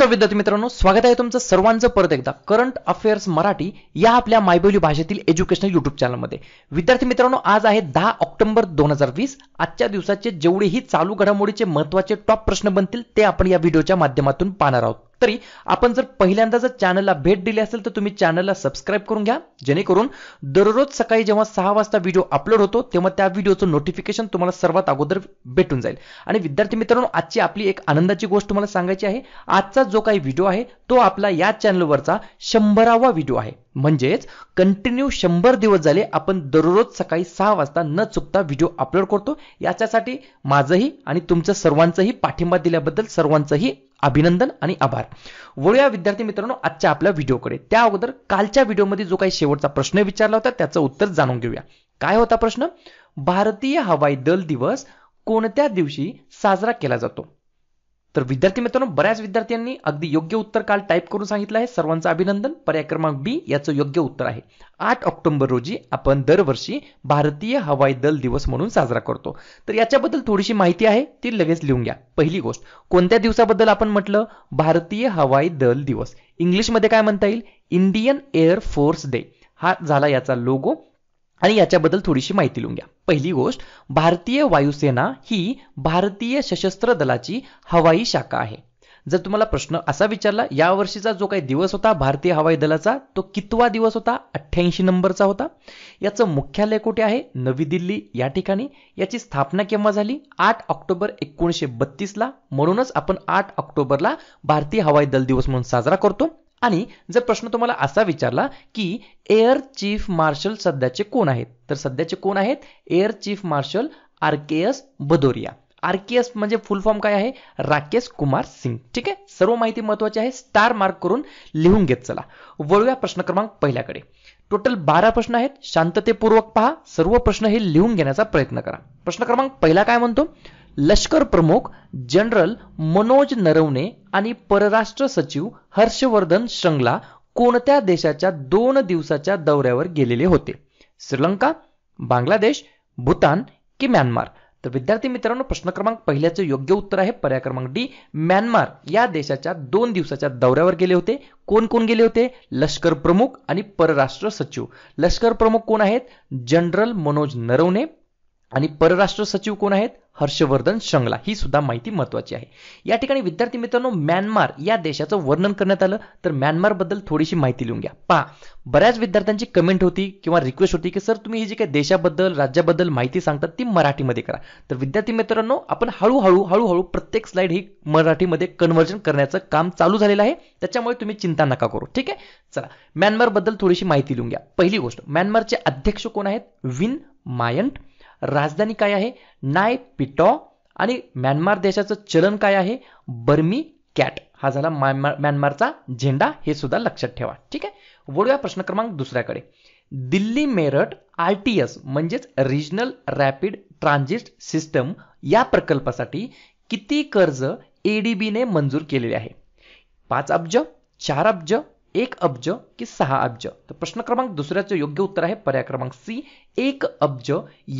नमस्कार विद्यार्थी मित्रांनो स्वागत आहे तुमचं सर्वांचं परत एकदा करंट अफेअर्स मराठी या आपल्या मायबोली भाषेतील एज्युकेशनल युट्यूब चॅनलमध्ये विद्यार्थी मित्रांनो आज आहे दहा ऑक्टोबर दोन हजार वीस आजच्या दिवसाचे जेवढेही चालू घडामोडीचे महत्वाचे टॉप प्रश्न बनतील ते आपण या व्हिडिओच्या माध्यमातून पाहणार आहोत तरी आपण जर पहिल्यांदा जर चॅनलला भेट दिली असेल तर तुम्ही चॅनलला सबस्क्राईब करून घ्या जेणेकरून दररोज सकाळी जेव्हा सहा वाजता व्हिडिओ अपलोड होतो तेव्हा त्या व्हिडिओचं नोटिफिकेशन तुम्हाला सर्वात अगोदर भेटून जाईल आणि विद्यार्थी मित्रांनो आजची आपली एक आनंदाची गोष्ट तुम्हाला सांगायची आहे आजचा जो काही व्हिडिओ आहे तो आपला या चॅनलवरचा शंभरावा व्हिडिओ आहे म्हणजेच कंटिन्यू शंभर दिवस झाले आपण दररोज सकाळी सहा वाजता न चुकता व्हिडिओ अपलोड करतो याच्यासाठी माझंही आणि तुमचं सर्वांचंही पाठिंबा दिल्याबद्दल सर्वांचंही अभिनंदन आणि आभार वळूया विद्यार्थी मित्रांनो आजच्या आपल्या व्हिडिओकडे त्या अगोदर कालच्या व्हिडिओमध्ये जो काही शेवटचा प्रश्न विचारला होता त्याचं उत्तर जाणून घेऊया काय होता प्रश्न भारतीय हवाई दल दिवस कोणत्या दिवशी साजरा केला जातो तर विद्यार्थी मित्रांनो बऱ्याच विद्यार्थ्यांनी अगदी योग्य उत्तर काल टाईप करून सांगितलं आहे सर्वांचं अभिनंदन पर्याय क्रमांक बी याचं योग्य उत्तर आहे आठ ऑक्टोबर रोजी आपण दरवर्षी भारतीय हवाई दल दिवस म्हणून साजरा करतो तर याच्याबद्दल थोडीशी माहिती आहे ती लगेच लिहून घ्या पहिली गोष्ट कोणत्या दिवसाबद्दल आपण म्हटलं भारतीय हवाई दल दिवस इंग्लिशमध्ये काय म्हणता येईल इंडियन एअर फोर्स डे हा झाला याचा लोगो आणि याच्याबद्दल थोडीशी माहिती लिहून घ्या पहिली गोष्ट भारतीय वायुसेना ही भारतीय सशस्त्र दलाची हवाई शाखा आहे जर तुम्हाला प्रश्न असा विचारला या वर्षीचा जो काही दिवस होता भारतीय हवाई दलाचा तो कितवा दिवस होता अठ्ठ्याऐंशी नंबरचा होता याचं मुख्यालय कुठे आहे नवी दिल्ली या ठिकाणी याची स्थापना केव्हा झाली आठ ऑक्टोबर एकोणीसशे बत्तीसला म्हणूनच आपण आठ ऑक्टोबरला भारतीय हवाई दल दिवस म्हणून साजरा करतो आणि जर प्रश्न तुम्हाला असा विचारला की एअर चीफ मार्शल सध्याचे कोण आहेत तर सध्याचे कोण आहेत air chief marshal R K S Bhadauria S म्हणजे फुल फॉर्म काय आहे राकेश कुमार सिंग ठीक आहे सर्व माहिती महत्वाची आहे स्टार मार्क करून लिहून घेत चला वळूया प्रश्न क्रमांक पहिल्याकडे टोटल बारा प्रश्न आहेत शांततेपूर्वक पहा सर्व प्रश्न हे लिहून घेण्याचा प्रयत्न करा प्रश्न क्रमांक पहिला काय म्हणतो लष्कर प्रमुख जनरल मनोज नरवणे आणि परराष्ट्र सचिव हर्षवर्धन श्रंगला कोणत्या देशाच्या दोन दिवसाच्या दौऱ्यावर गेलेले होते श्रीलंका बांगलादेश भूतान की म्यानमार तर विद्यार्थी मित्रांनो प्रश्न क्रमांक पहिल्याचं योग्य उत्तर आहे पर्याय क्रमांक डी म्यानमार या देशाच्या दोन दिवसाच्या दौऱ्यावर गेले होते कोण कोण गेले होते लष्कर प्रमुख आणि परराष्ट्र सचिव लष्कर प्रमुख कोण आहेत जनरल मनोज नरवणे आणि परराष्ट्र सचिव कोण आहेत हर्षवर्धन शंगला ही सुद्धा माहिती महत्वाची आहे या ठिकाणी विद्यार्थी मित्रांनो म्यानमार या देशाचं वर्णन करण्यात आलं तर म्यानमारबद्दल थोडीशी माहिती लिहून घ्या पहा बऱ्याच विद्यार्थ्यांची कमेंट होती किंवा रिक्वेस्ट होती की सर तुम्ही ही जी काही देशाबद्दल राज्याबद्दल माहिती सांगतात ती मराठीमध्ये करा तर विद्यार्थी मित्रांनो आपण हळूहळू हळूहळू प्रत्येक स्लाइड ही मराठीमध्ये कन्व्हर्जन करण्याचं काम चालू झालेलं आहे त्याच्यामुळे तुम्ही चिंता नका करू ठीक आहे चला म्यानमारबद्दल थोडीशी माहिती लिहून घ्या पहिली गोष्ट म्यानमारचे अध्यक्ष कोण आहेत विन मायंट राजधानी काय आहे नाय पिटॉ आणि म्यानमार देशाचं चलन काय आहे बर्मी कॅट हा झाला म्यानमारचा झेंडा हे सुद्धा लक्षात ठेवा ठीक आहे वळूया प्रश्न क्रमांक दुसऱ्याकडे Delhi Meerut R T S म्हणजेच रिजनल रॅपिड ट्रान्झिट सिस्टम या प्रकल्पासाठी किती कर्ज एडीबीने मंजूर केलेले आहे पाच अब्ज चार अब्ज एक अब्ज की सहा अब्ज तर प्रश्न क्रमांक दुसऱ्याचं योग्य उत्तर आहे पर्याय क्रमांक सी एक अब्ज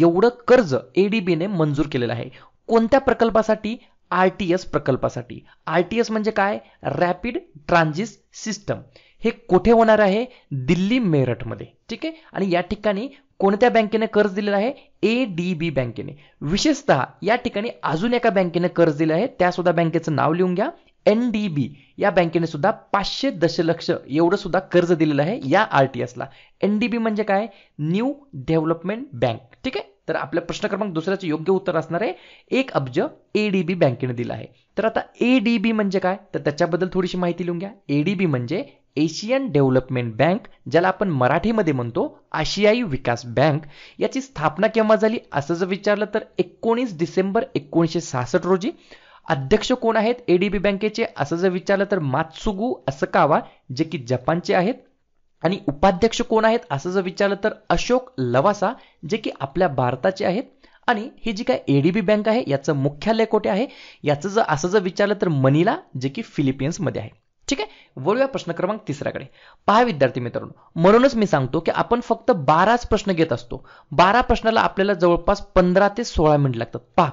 एवढं कर्ज एडीबीने मंजूर केलेलं आहे कोणत्या प्रकल्पासाठी आरटीएस प्रकल्पासाठी आरटीएस म्हणजे काय रॅपिड ट्रान्झिट सिस्टम हे कुठे होणार आहे दिल्ली मेरठमध्ये ठीक आहे आणि या ठिकाणी कोणत्या बँकेने कर्ज दिलेलं आहे ए डी बी बँकेने विशेषतः या ठिकाणी अजून एका बँकेने कर्ज दिलं आहे त्या सुद्धा बँकेचं नाव लिहून घ्या एन डी बी या बँकेने सुद्धा पाचशे दशलक्ष एवढं सुद्धा कर्ज दिलेलं आहे या आर टी एसला एन डी बी म्हणजे काय न्यू डेव्हलपमेंट बँक ठीक आहे तर आपल्या प्रश्न क्रमांक दुसऱ्याचं योग्य उत्तर असणार आहे एक अब्ज ए डी बी बँकेने दिलं आहे तर आता ए डी बी म्हणजे काय तर त्याच्याबद्दल थोडीशी माहिती लिहून घ्या ए डी बी म्हणजे एशियन डेव्हलपमेंट बँक ज्याला आपण मराठीमध्ये म्हणतो आशियाई विकास बँक याची स्थापना केव्हा झाली असं जर विचारलं तर एकोणीस डिसेंबर एकोणीसशे सहासष्ट रोजी अध्यक्ष कोण आहेत एडीबी बँकेचे असं जर विचारलं तर मात्सुगु असं कावा जे की जपानचे आहेत आणि उपाध्यक्ष कोण आहेत असं जर विचारलं तर अशोक लवासा जे की आपल्या भारताचे आहेत आणि ही जी काय एडीबी बँक आहे याचं मुख्यालय कोठे आहे याचं जर असं जर विचारलं तर मनीला जे की मध्ये आहे ठीक आहे वळूया प्रश्न क्रमांक तिसऱ्याकडे पहा विद्यार्थी मित्रांनो म्हणूनच मी सांगतो की आपण फक्त बाराच प्रश्न घेत असतो बारा प्रश्नाला आपल्याला जवळपास पंधरा ते सोळा मिनिट लागतात पहा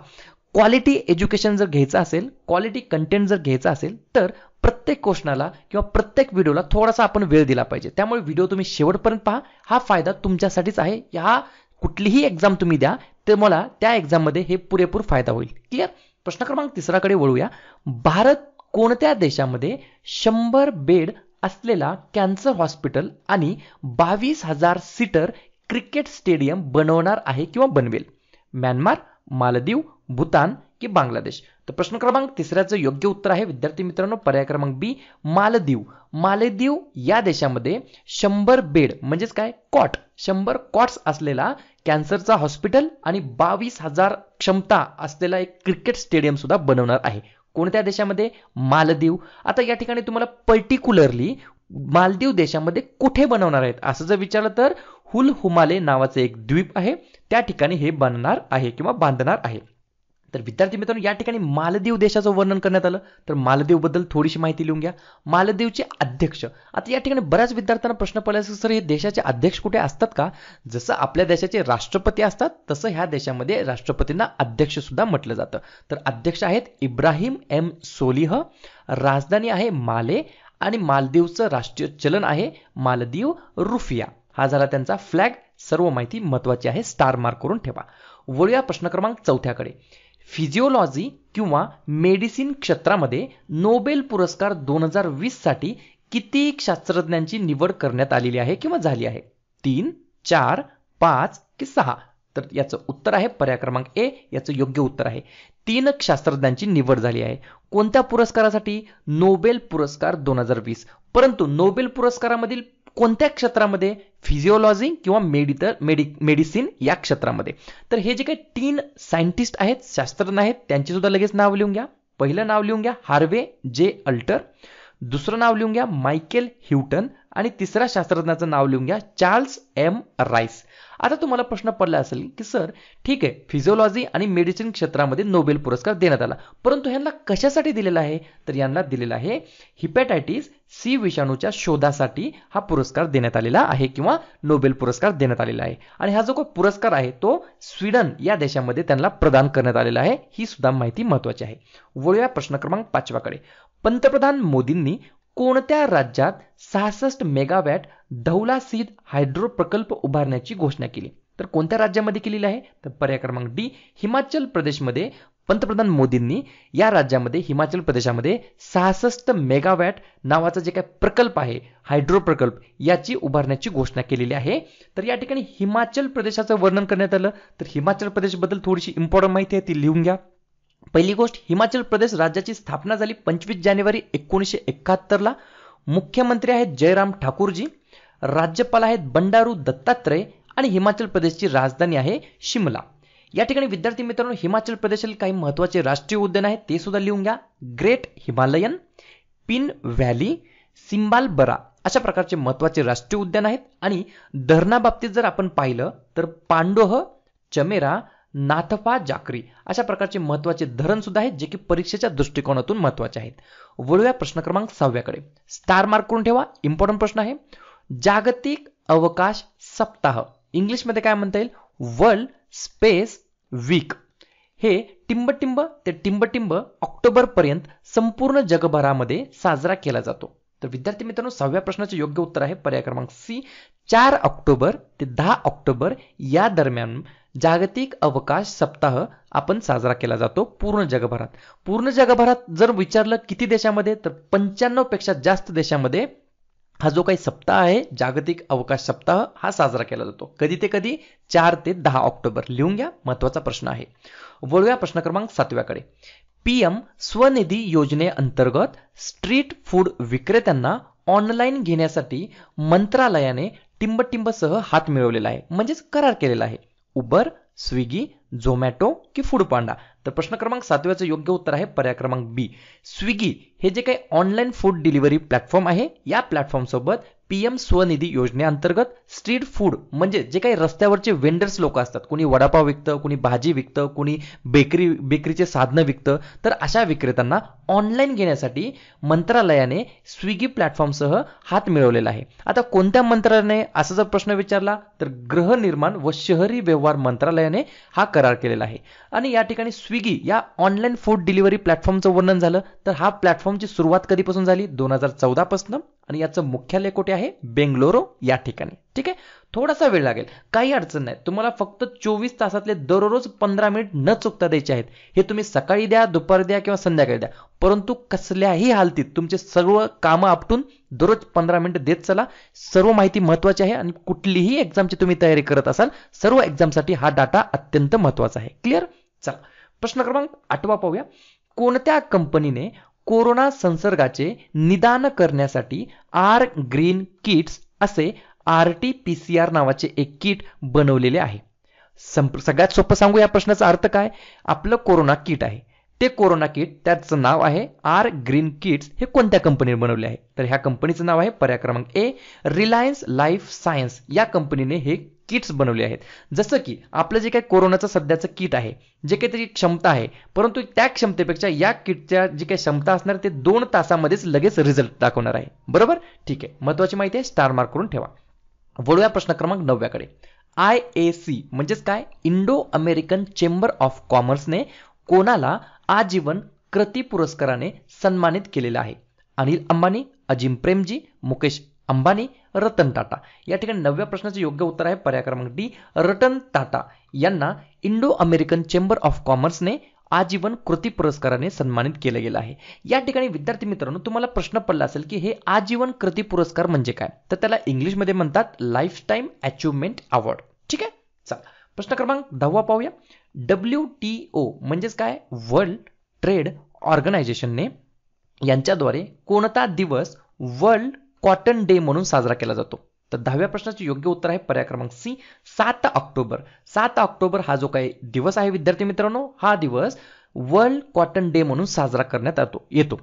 क्वालिटी एज्युकेशन जर घ्यायचं असेल क्वालिटी कंटेंट जर घ्यायचा असेल तर प्रत्येक क्वेश्चनाला किंवा प्रत्येक व्हिडिओला थोडासा आपण वेळ दिला पाहिजे त्यामुळे व्हिडिओ तुम्ही शेवटपर्यंत पहा हा फायदा तुमच्यासाठीच आहे या कुठलीही एक्झाम तुम्ही द्या तर मला त्या एक्झाममध्ये हे पुरेपूर फायदा होईल क्लिअर प्रश्न क्रमांक तिसराकडे वळूया भारत कोणत्या देशामध्ये शंभर बेड असलेला कॅन्सर हॉस्पिटल आणि बावीस हजार सीटर क्रिकेट स्टेडियम बनवणार आहे किंवा बनवेल म्यानमार मालदीव भूतान की बांगलादेश तर प्रश्न क्रमांक तिसऱ्याचं योग्य उत्तर आहे विद्यार्थी मित्रांनो पर्याय क्रमांक बी मालदीव मालदीव या देशामध्ये शंभर बेड म्हणजेच काय कॉट शंभर कॉट्स असलेला कॅन्सरचा हॉस्पिटल आणि बावीस हजार क्षमता असलेला एक क्रिकेट स्टेडियम सुद्धा बनवणार आहे कोणत्या देशामध्ये मालदीव आता या ठिकाणी तुम्हाला पर्टिक्युलरली मालदीव देशामध्ये कुठे बनवणार आहेत असं जर विचारलं तर हुल हुमाले नावाचं एक द्वीप आहे त्या ठिकाणी हे बनणार आहे किंवा बांधणार आहे तर विद्यार्थी मित्रांनो या ठिकाणी मालदीव देशाचं वर्णन करण्यात आलं तर बद्दल थोडीशी माहिती लिहून घ्या मालदीवचे अध्यक्ष आता या ठिकाणी बऱ्याच विद्यार्थ्यांना प्रश्न पडला असेल सर हे देशाचे अध्यक्ष कुठे असतात का जसं आपल्या देशाचे राष्ट्रपती असतात तसं ह्या देशामध्ये राष्ट्रपतींना अध्यक्ष सुद्धा म्हटलं जातं तर अध्यक्ष आहेत इब्राहिम एम सोलिह राजधानी आहे माले आणि मालदीवचं राष्ट्रीय चलन आहे मालदीव रुफिया हा झाला त्यांचा फ्लॅग सर्व माहिती महत्वाची आहे स्टार मार्क करून ठेवा वळूया प्रश्न क्रमांक चौथ्याकडे फिजिओलॉजी किंवा मेडिसिन क्षेत्रामध्ये नोबेल पुरस्कार दोन हजार वीससाठी किती शास्त्रज्ञांची निवड करण्यात आलेली आहे किंवा झाली आहे तीन चार पाच की सहा तर याचं उत्तर आहे पर्याय क्रमांक ए याचं योग्य उत्तर आहे तीन शास्त्रज्ञांची निवड झाली आहे कोणत्या पुरस्कारासाठी नोबेल पुरस्कार दोन हजार वीस परंतु नोबेल पुरस्कारामधील कोणत्या क्षेत्रामध्ये फिजिओलॉजी किंवा मेडिटर मेडि मेडिसिन या क्षेत्रामध्ये तर हे जे काही तीन सायंटिस्ट आहेत शास्त्रज्ञ आहेत त्यांचे सुद्धा लगेच नाव लिहून घ्या पहिलं नाव लिहून घ्या हार्वे जे अल्टर दुसरं नाव लिहून घ्या मायकेल ह्युटन आणि तिसऱ्या शास्त्रज्ञाचं नाव लिहून घ्या चार्ल्स एम राईस आता तुम्हाला प्रश्न पडला असेल की सर ठीक आहे फिजिओलॉजी आणि मेडिसिन क्षेत्रामध्ये नोबेल पुरस्कार देण्यात आला परंतु यांना कशासाठी दिलेला आहे तर यांना दिलेला आहे हिपॅटायटिस सी विषाणूच्या शोधासाठी हा पुरस्कार देण्यात आलेला आहे किंवा नोबेल पुरस्कार देण्यात आलेला आहे आणि हा जो काही पुरस्कार आहे तो स्वीडन या देशामध्ये त्यांना प्रदान करण्यात आलेला आहे ही सुद्धा माहिती महत्वाची आहे वळूया प्रश्न क्रमांक पाचव्याकडे पंतप्रधान मोदींनी कोणत्या राज्यात सहासष्ट मेगावॅट धौला सीद हायड्रो प्रकल्प उभारण्याची घोषणा केली तर कोणत्या राज्यामध्ये केलेली आहे तर पर्याय क्रमांक डी हिमाचल प्रदेशमध्ये पंतप्रधान मोदींनी या राज्यामध्ये हिमाचल प्रदेशामध्ये सहासष्ट मेगावॅट नावाचा जे काय प्रकल्प आहे हायड्रो प्रकल्प याची उभारण्याची घोषणा केलेली आहे तर या ठिकाणी हिमाचल प्रदेशाचं वर्णन करण्यात आलं तर हिमाचल प्रदेशबद्दल थोडीशी इम्पॉर्टंट माहिती आहे ती लिहून घ्या पहिली गोष्ट हिमाचल प्रदेश राज्याची स्थापना झाली पंचवीस जानेवारी एकोणीसशे एकाहत्तरला ला मुख्यमंत्री आहेत जयराम ठाकूरजी राज्यपाल आहेत बंडारू दत्तात्रय आणि हिमाचल प्रदेशची राजधानी आहे शिमला या ठिकाणी विद्यार्थी मित्रांनो हिमाचल प्रदेशातील काही महत्वाचे राष्ट्रीय उद्यान आहेत ते सुद्धा लिहून घ्या great Himalayan Pin valley Simbalbara अशा प्रकारचे महत्वाचे राष्ट्रीय उद्यान आहेत आणि धरणाबाबतीत जर आपण पाहिलं तर पांडोह चमेरा नाथफा जाकरी अशा प्रकारचे महत्वाचे धरण सुद्धा आहेत जे की परीक्षेच्या दृष्टिकोनातून महत्वाचे आहेत वळूया प्रश्न क्रमांक सहाव्याकडे स्टार मार्क करून ठेवा इम्पॉर्टंट प्रश्न आहे जागतिक अवकाश सप्ताह इंग्लिशमध्ये काय म्हणता येईल वर्ल्ड स्पेस वीक हे टिंबटिंब ते टिंबटिंब पर्यंत संपूर्ण जगभरामध्ये साजरा केला जातो तर विद्यार्थी मित्रांनो सहाव्या प्रश्नाचे योग्य उत्तर आहे पर्याय क्रमांक सी चार ऑक्टोबर ते दहा ऑक्टोबर या दरम्यान जागतिक अवकाश सप्ताह आपण साजरा केला जातो पूर्ण जगभरात पूर्ण जगभरात जर विचारलं किती देशामध्ये तर पंच्याण्णव पेक्षा जास्त देशामध्ये हा जो काही सप्ताह आहे जागतिक अवकाश सप्ताह हा साजरा केला जातो कधी ते कधी चार ते दहा ऑक्टोबर लिहून घ्या महत्वाचा प्रश्न आहे वळव्या प्रश्न क्रमांक सातव्याकडे पीएम स्वनिधी योजनेअंतर्गत स्ट्रीट फूड विक्रेत्यांना ऑनलाईन घेण्यासाठी मंत्रालयाने टिंबटिंबसह हात मिळवलेला आहे म्हणजेच करार केलेला आहे उबर स्विगी झोमॅटो की फूड पांडा तर प्रश्न क्रमांक सातव्याचं योग्य उत्तर आहे पर्याय क्रमांक बी स्विगी हे जे काही ऑनलाईन फूड डिलिव्हरी प्लॅटफॉर्म आहे या प्लॅटफॉर्मसोबत पीएम स्वनिधी योजनेअंतर्गत स्ट्रीट फूड म्हणजे जे काही रस्त्यावरचे वेंडर्स लोक असतात कोणी वडापाव विकतं कुणी भाजी विकतं कुणी बेकरी बेकरीचे साधनं विकतं तर अशा विक्रेत्यांना ऑनलाईन घेण्यासाठी मंत्रालयाने स्विगी प्लॅटफॉर्मसह हात मिळवलेला आहे आता कोणत्या मंत्रालयाने असा जर प्रश्न विचारला तर गृहनिर्माण व शहरी व्यवहार मंत्रालयाने हा करार केलेला आहे आणि या ठिकाणी स्विगी या ऑनलाईन फूड डिलिव्हरी प्लॅटफॉर्मचं वर्णन झालं तर हा प्लॅटफॉर्मची सुरुवात कधीपासून झाली दोन हजार चौदापासून आणि याचं मुख्यालय कुठे आहे बेंगलोरो या ठिकाणी ठीक आहे थोडासा वेळ लागेल काही अडचण नाही तुम्हाला फक्त चोवीस तासातले दररोज पंधरा मिनिट न चुकता द्यायचे आहेत हे तुम्ही सकाळी द्या दुपारी द्या किंवा संध्याकाळी द्या परंतु कसल्याही हालतीत तुमचे सर्व कामं आपटून दररोज पंधरा मिनिट देत चला सर्व माहिती महत्वाची आहे आणि कुठलीही एक्झामची तुम्ही तयारी करत असाल सर्व एक्झामसाठी हा डाटा अत्यंत महत्वाचा आहे क्लिअर चला प्रश्न क्रमांक आठवा पाहूया कोणत्या कंपनीने कोरोना संसर्गाचे निदान करण्यासाठी आर ग्रीन किट्स असे R T P C R नावाचे एक किट बनवलेले आहे सगळ्यात सोपं सांगू या प्रश्नाचा अर्थ काय आपलं कोरोना किट आहे ते कोरोना किट त्याचं नाव आहे आर ग्रीन किट्स हे कोणत्या कंपनीने बनवले आहे तर ह्या कंपनीचं नाव आहे पर्याय क्रमांक ए रिलायन्स लाईफ सायन्स या कंपनीने हे किट्स बनवले आहेत जसं की आपलं जे काही कोरोनाचं सध्याचं किट आहे जे काही त्याची क्षमता आहे परंतु त्या क्षमतेपेक्षा या किटच्या जी काही क्षमता असणार ते दोन तासामध्येच लगेच रिझल्ट दाखवणार आहे बरोबर ठीक आहे महत्वाची माहिती आहे स्टार मार्क करून ठेवा वळूया प्रश्न क्रमांक नवव्याकडे आय ए सी म्हणजेच काय इंडो अमेरिकन चेंबर ऑफ कॉमर्सने कोणाला आजीवन कृती पुरस्काराने सन्मानित केलेलं आहे अनिल अंबानी अजिम प्रेमजी मुकेश अंबानी रतन टाटा या ठिकाणी नवव्या प्रश्नाचे योग्य उत्तर आहे पर्याय क्रमांक डी रतन टाटा यांना इंडो अमेरिकन चेंबर ऑफ कॉमर्सने आजीवन कृती पुरस्काराने सन्मानित केलं गेलं आहे या ठिकाणी विद्यार्थी मित्रांनो तुम्हाला प्रश्न पडला असेल की हे आजीवन कृती पुरस्कार म्हणजे काय तर त्याला इंग्लिशमध्ये म्हणतात लाईफ टाईम अचिव्हमेंट अवॉर्ड ठीक आहे चला प्रश्न क्रमांक दहावा पाहूया डब्ल्यू टी ओ म्हणजेच काय वर्ल्ड ट्रेड ऑर्गनायझेशनने यांच्याद्वारे कोणता दिवस वर्ल्ड कॉटन डे म्हणून साजरा केला जातो तर दहाव्या प्रश्नाचे योग्य उत्तर आहे पर्याय क्रमांक सी सात ऑक्टोबर सात ऑक्टोबर हा जो काही दिवस आहे विद्यार्थी मित्रांनो हा दिवस वर्ल्ड कॉटन डे म्हणून साजरा करण्यात येतो येतो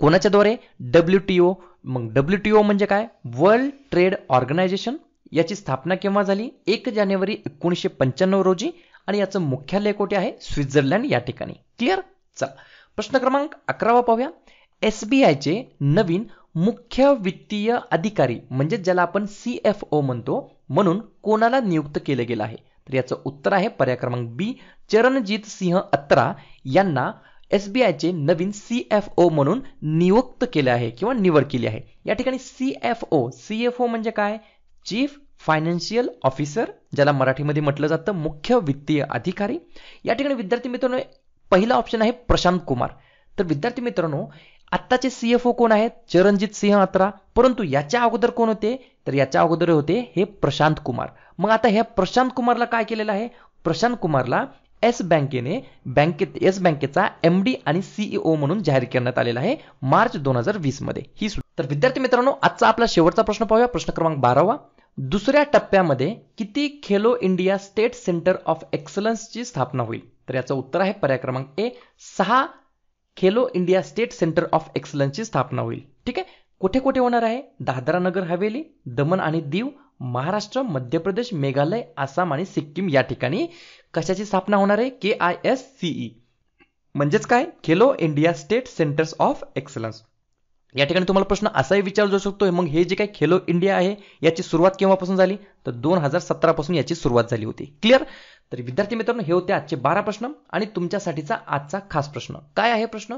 कोणाच्याद्वारे डब्ल्यू टी ओ मग डब्ल्यू टी ओ म्हणजे काय वर्ल्ड ट्रेड ऑर्गनायझेशन याची स्थापना केव्हा झाली एक जानेवारी एकोणीसशे पंच्याण्णव रोजी आणि याचं मुख्यालय कोठे आहे स्वित्झर्लंड या ठिकाणी क्लिअर चला प्रश्न क्रमांक अकरावा पाहूया एसबीआयचे नवीन मुख्य वित्तीय अधिकारी म्हणजे ज्याला आपण सी एफ ओ म्हणतो म्हणून कोणाला नियुक्त केलं गेलं आहे तर याचं उत्तर आहे पर्याय क्रमांक बी चरणजीत सिंह अत्रा यांना चे नवीन सी एफ ओ म्हणून नियुक्त केले आहे किंवा निवड केली आहे या ठिकाणी C F O C F O म्हणजे काय चीफ फायनान्शियल ऑफिसर ज्याला मराठीमध्ये म्हटलं जातं मुख्य वित्तीय अधिकारी या ठिकाणी विद्यार्थी मित्रांनो पहिला ऑप्शन आहे प्रशांत कुमार तर विद्यार्थी मित्रांनो आत्ताचे सीएफओ कोण आहेत चरणजित सिंह अत्रा परंतु याच्या अगोदर कोण होते तर याच्या अगोदर होते हे प्रशांत कुमार मग आता ह्या प्रशांत कुमारला काय केलेलं आहे प्रशांत कुमारला एस बँकेने बँकेत येस बँकेचा एम डी आणि सीईओ e म्हणून जाहीर करण्यात आलेला आहे मार्च दोन हजार वीस मध्ये ही तर विद्यार्थी मित्रांनो आजचा आपला शेवटचा प्रश्न पाहूया प्रश्न क्रमांक बारावा दुसऱ्या टप्प्यामध्ये किती Khelo India state centre of एक्सलन्सची स्थापना होईल तर याचं उत्तर आहे पर्याय क्रमांक ए सहा Khelo India state centre of एक्सलन्सची स्थापना होईल ठीक आहे कुठे कुठे होणार आहे दादरा नगर हवेली दमन आणि दीव महाराष्ट्र मध्य प्रदेश मेघालय आसाम आणि सिक्कीम या ठिकाणी कशाची स्थापना होणार आहे के आय एस सीई म्हणजेच काय Khelo India state centres of excellence या ठिकाणी तुम्हाला प्रश्न असाही विचार जाऊ शकतो मग हे जे काही खेलो इंडिया आहे याची सुरुवात केव्हापासून झाली तर दोन हजार सतरापासून याची सुरुवात झाली होती क्लिअर तर विद्यार्थी मित्रांनो हे होते आजचे बारा प्रश्न आणि तुमच्यासाठीचा आजचा खास प्रश्न काय आहे प्रश्न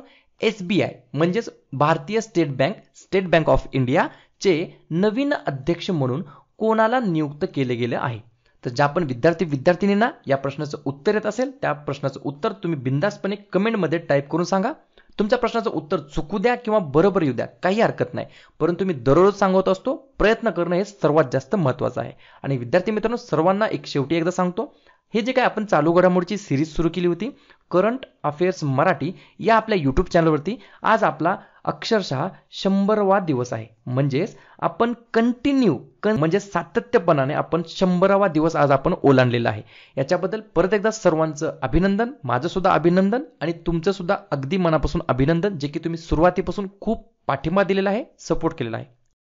एस बी आय म्हणजेच भारतीय state bank state bank of India चे नवीन अध्यक्ष म्हणून कोणाला नियुक्त केले गेले आहे तर ज्या पण विद्यार्थी विद्यार्थिनींना या प्रश्नाचं उत्तर येत असेल त्या प्रश्नाचं उत्तर तुम्ही बिंदासपणे कमेंटमध्ये टाईप करून सांगा तुमच्या प्रश्नाचं उत्तर चुकू द्या किंवा बरोबर येऊ द्या काही हरकत नाही परंतु मी दररोज सांगत असतो प्रयत्न करणं हे सर्वात जास्त महत्त्वाचं आहे आणि विद्यार्थी मित्रांनो सर्वांना एक शेवटी एकदा सांगतो हे जे काय आपण चालू घडामोडची सिरीज सुरू केली होती करंट अफेअर्स मराठी या आपल्या यूट्यूब चॅनलवरती आज आपला अक्षरशः शंभरवा दिवस आहे म्हणजेच आपण कंटिन्यू कं म्हणजे सातत्यपणाने आपण शंभरावा दिवस आज आपण ओलांडलेला आहे याच्याबद्दल परत एकदा सर्वांचं अभिनंदन माझं सुद्धा अभिनंदन आणि तुमचं सुद्धा अगदी मनापासून अभिनंदन जे की तुम्ही सुरुवातीपासून खूप पाठिंबा दिलेला आहे सपोर्ट केलेला आहे